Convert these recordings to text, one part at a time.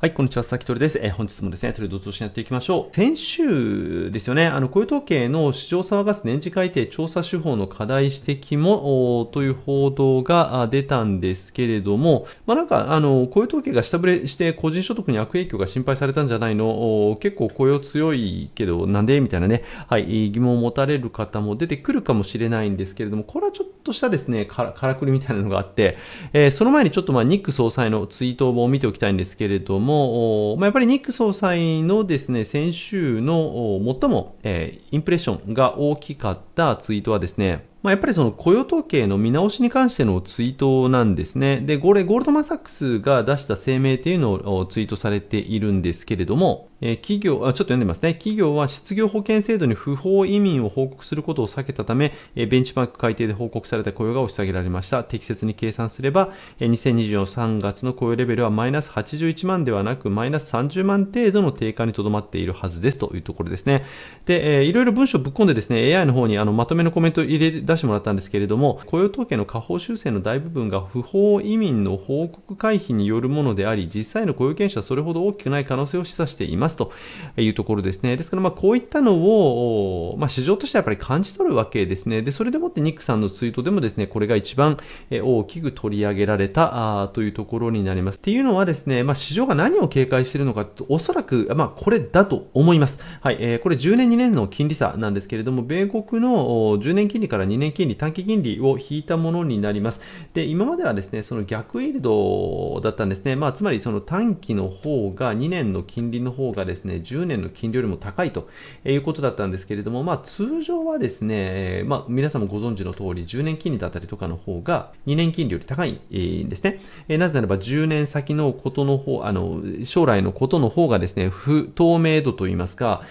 はい、こんにちは、佐々木鳥です。えー、本日もですね、トレード通信やっていきましょう。先週ですよね、あの、雇用統計の市場騒がす年次改定調査手法の課題指摘も、という報道が出たんですけれども、まあ、なんか、あの、雇用統計が下振れして個人所得に悪影響が心配されたんじゃないの結構雇用強いけど、なんでみたいなね、はい、疑問を持たれる方も出てくるかもしれないんですけれども、これはちょっとしたですね、からからくりみたいなのがあって、えー、その前にちょっとまあ、ニック総裁のツイートを見ておきたいんですけれども、も、まあ、やっぱりニック総裁のですね、先週の最も、えー、インプレッションが大きかったツイートはですね、まあ、やっぱりその雇用統計の見直しに関してのツイートなんですね。で、これ、ゴールドマン・サックスが出した声明っていうのをツイートされているんですけれども、え企業あ、ちょっと読んでますね。企業は失業保険制度に不法移民を報告することを避けたため、えベンチマーク改定で報告された雇用が押し下げられました。適切に計算すれば、え2024 3月の雇用レベルはマイナス81万ではなく、マイナス30万程度の低下にとどまっているはずですというところですね。で、えいろいろ文章ぶっ込んでですね、AI の方にあのまとめのコメント入れ出してもらったんですけれども、雇用統計の下方修正の大部分が不法移民の報告回避によるものであり、実際の雇用権者はそれほど大きくない可能性を示唆しています。ますというところですね。ですから、まあ、こういったのを、まあ、市場としてはやっぱり感じ取るわけですね。で、それでもってニックさんのツイートでもですね、これが一番大きく取り上げられたというところになります。っていうのはですね、まあ、市場が何を警戒しているのか、おそらく、まあ、これだと思います。はい、えー、これ10年、2年の金利差なんですけれども、米国の10年金利から2年金利、短期金利を引いたものになります。で、今まではですね、その逆イールドだったんですね。まあ、つまりその短期の方が2年の金利の方ががですね、10年の金利よりも高いということだったんですけれども、まあ、通常はですね、まあ、皆さんもご存知の通り、10年金利だったりとかの方が2年金利より高いんですね。なぜならば10年先のことの方、あの、将来のことの方がですね、不透明度といいますか、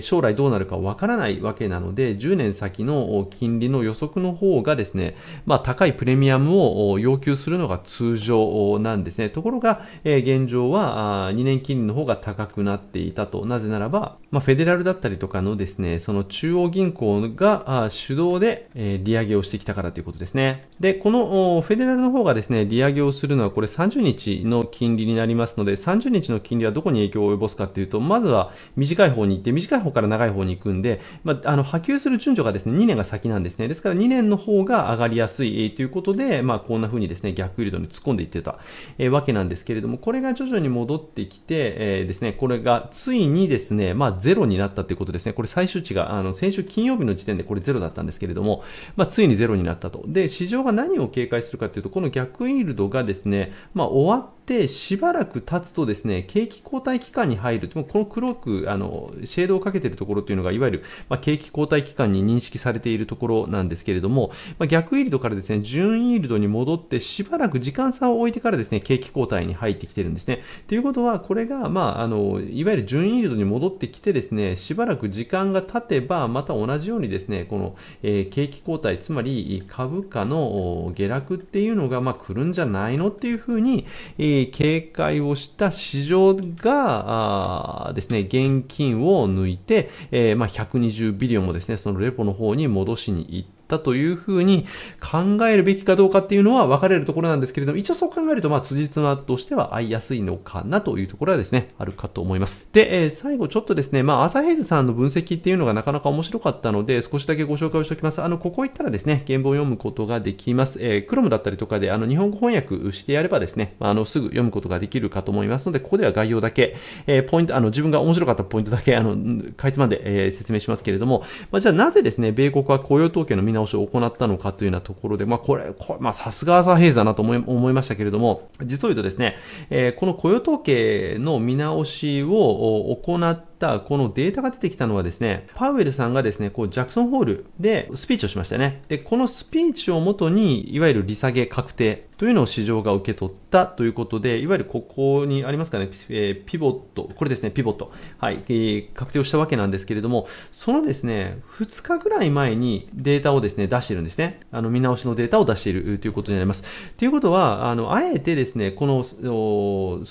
将来どうなるかわからないわけなので、10年先の金利の予測の方がですね、まあ、高いプレミアムを要求するのが通常なんですね。ところが、現状は2年金利の方が高くなって、ていたと。なぜならば、まあ、フェデラルだったりとかのですね、その中央銀行が主導で、え利上げをしてきたからということですね。で、このフェデラルの方がですね、利上げをするのはこれ30日の金利になりますので、30日の金利はどこに影響を及ぼすかっていうと、まずは短い方に行って、短い方から長い方に行くんで、まあ、あの波及する順序がですね、2年が先なんですね。ですから2年の方が上がりやすいということで、まあ、こんな風にですね、逆イールドに突っ込んでいってた、えわけなんですけれども、これが徐々に戻ってきて、えー、ですね、これがついにですね、まあ、ゼロになったということですね。これ最終値が、あの、先週金曜日の時点でこれゼロだったんですけれども、まあ、ついにゼロになったと。で、市場が何を警戒するかというと、この逆イールドがですね、まあ、終わって、しばらく経つとですね景気後退期間に入るもこの黒くあのシェードをかけているところというのがいわゆる、まあ、景気後退期間に認識されているところなんですけれども、まあ、逆イールドからですね準イールドに戻ってしばらく時間差を置いてからですね景気後退に入ってきているんですね。ということはこれが、まあ、あのいわゆるわゆる順イードに戻ってきてですね、しばらく時間が経てば、また同じようにですね、この、え景気後退、つまり株価の下落っていうのが、まあ、来るんじゃないのっていうふうに、え警戒をした市場が、ですね、現金を抜いて、えまあ、120ビリオンもですね、そのレポの方に戻しに行って、ったというふうに考えるべきかどうかっていうのは分かれるところなんですけれども、一応そう考えると、まあ、辻褄としては合いやすいのかなというところはですね、あるかと思います。で、えー、最後ちょっとですね、まあ、朝ズさんの分析っていうのがなかなか面白かったので、少しだけご紹介をしておきます。あの、ここ行ったらですね、原文を読むことができます。えー、クロムだったりとかで、あの、日本語翻訳してやればですね、あの、すぐ読むことができるかと思いますので、ここでは概要だけ、えー、ポイント、あの、自分が面白かったポイントだけ、あの、かいつまんで、え説明しますけれども、まあ、じゃあなぜですね、米国は雇用統計の見見直しを行ったのかというようなところで、まあこれ、これまあさすが朝平だなと思い思いましたけれども、実を言うとですね、えー、この雇用統計の見直しを行ってったこのデータが出てきたのはですね、パウエルさんがですね、こうジャクソンホールでスピーチをしましたね。で、このスピーチをもとに、いわゆる利下げ確定というのを市場が受け取ったということで、いわゆるここにありますかね、えー、ピボット、これですね、ピボット、はい、えー、確定をしたわけなんですけれども、そのですね、2日ぐらい前にデータをですね、出しているんですね。あの、見直しのデータを出しているということになります。ということは、あの、あえてですね、この、そ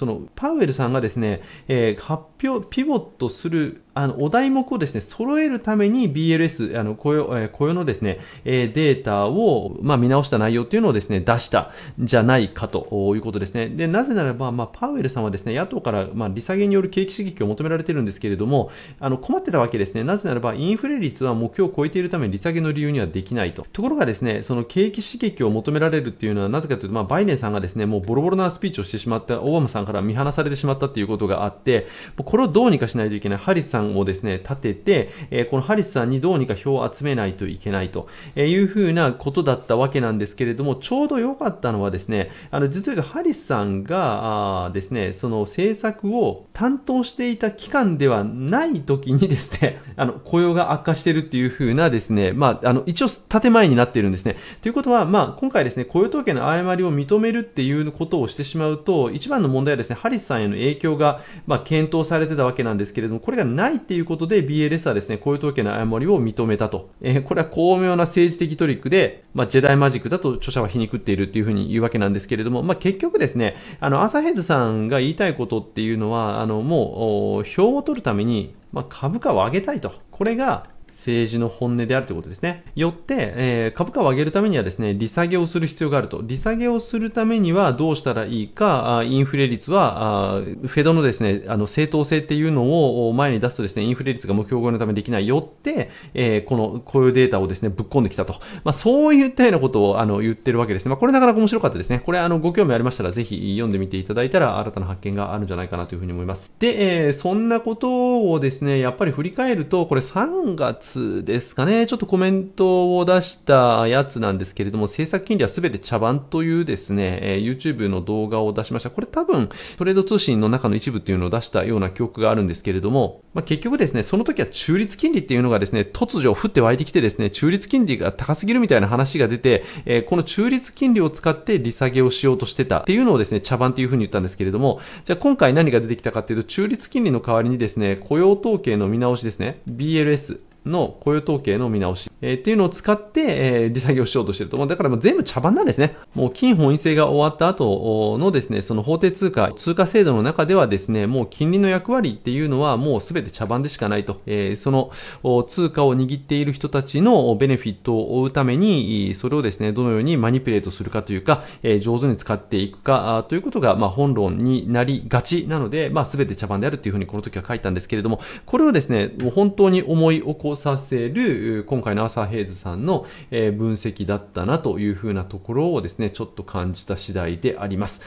の、パウエルさんがですね、えー、発表、ピボットするあのお題目をですね、揃えるために BLS、あの雇用,、え雇用のですね、えデータを、まあ、見直した内容というのをですね、出したんじゃないかということですね。で、なぜならば、まあ、パウエルさんはですね、野党から、まあ、利下げによる景気刺激を求められてるんですけれども、あの困ってたわけですね。なぜならば、インフレ率は目標を超えているために利下げの理由にはできないと。ところがですね、その景気刺激を求められるっていうのは、なぜかというと、まあ、バイデンさんがですね、もうボロボロなスピーチをしてしまった、オバマさんから見放されてしまったっていうことがあって、これをどうにかしないといけない。ハリスさん案をですね、立てて、えこのハリスさんにどうにか票を集めないといけないというふうなことだったわけなんですけれども、ちょうど良かったのはですね、あの、実を言うとハリスさんがあですね、その政策を担当していた期間ではない時にですね、あの、雇用が悪化してるっていうふうなですね、まあ、あの、一応建前になっているんですね。ということは、まあ、今回ですね、雇用統計の誤りを認めるっていうことをしてしまうと、一番の問題はですね、ハリスさんへの影響が、まあ、検討されてたわけなんですけれども、これがないないっていうことで BLS はですね、雇用統計の誤りを認めたと。えー、これは巧妙な政治的トリックで、まあ、ジェダイマジックだと著者は皮肉っているっていうふうに言うわけなんですけれども、まあ、結局ですね、あの、アサヘズさんが言いたいことっていうのは、あの、もう、票を取るために、まあ、株価を上げたいと。これが、政治の本音であるということですね。よって、えー、株価を上げるためにはですね、利下げをする必要があると。利下げをするためにはどうしたらいいか、インフレ率は、フェドのですね、あの正当性っていうのを前に出すとですね、インフレ率が目標超えのためできない。よって、えー、この雇用データをですね、ぶっ込んできたと。まあ、そういったようなことをあの言ってるわけですね。まあ、これなかなか面白かったですね。これ、あの、ご興味ありましたら、ぜひ読んでみていただいたら、新たな発見があるんじゃないかなというふうに思います。で、えー、そんなことをですね、やっぱり振り返ると、これ3月月ですかね、ちょっとコメントを出したやつなんですけれども、政策金利はすべて茶番というですね、え YouTube の動画を出しました。これ多分、トレード通信の中の一部っていうのを出したような記憶があるんですけれども、まあ、結局ですね、その時は中立金利っていうのがですね、突如降って湧いてきてですね、中立金利が高すぎるみたいな話が出て、えこの中立金利を使って利下げをしようとしてたっていうのをですね、茶番っていうふうに言ったんですけれども、じゃあ今回何が出てきたかっていうと、中立金利の代わりにですね、雇用統計の見直しですね、BLS。の雇用統計の見直し、えー、っていうのを使って、えー、利下げをしようとしてると。だからもう全部茶番なんですね。もう金本位制が終わった後のですね、その法定通貨、通貨制度の中ではですね、もう金利の役割っていうのはもう全て茶番でしかないと。えー、その通貨を握っている人たちのベネフィットを追うために、それをですね、どのようにマニピュレートするかというか、えー、上手に使っていくかということが、まあ、本論になりがちなので、まあ、全て茶番であるというふうにこの時は書いたんですけれども、これをですね、もう本当に思い起こさせる今回のアーサー・ヘイズさんの分析だったなというふうなところをですね、ちょっと感じた次第であります。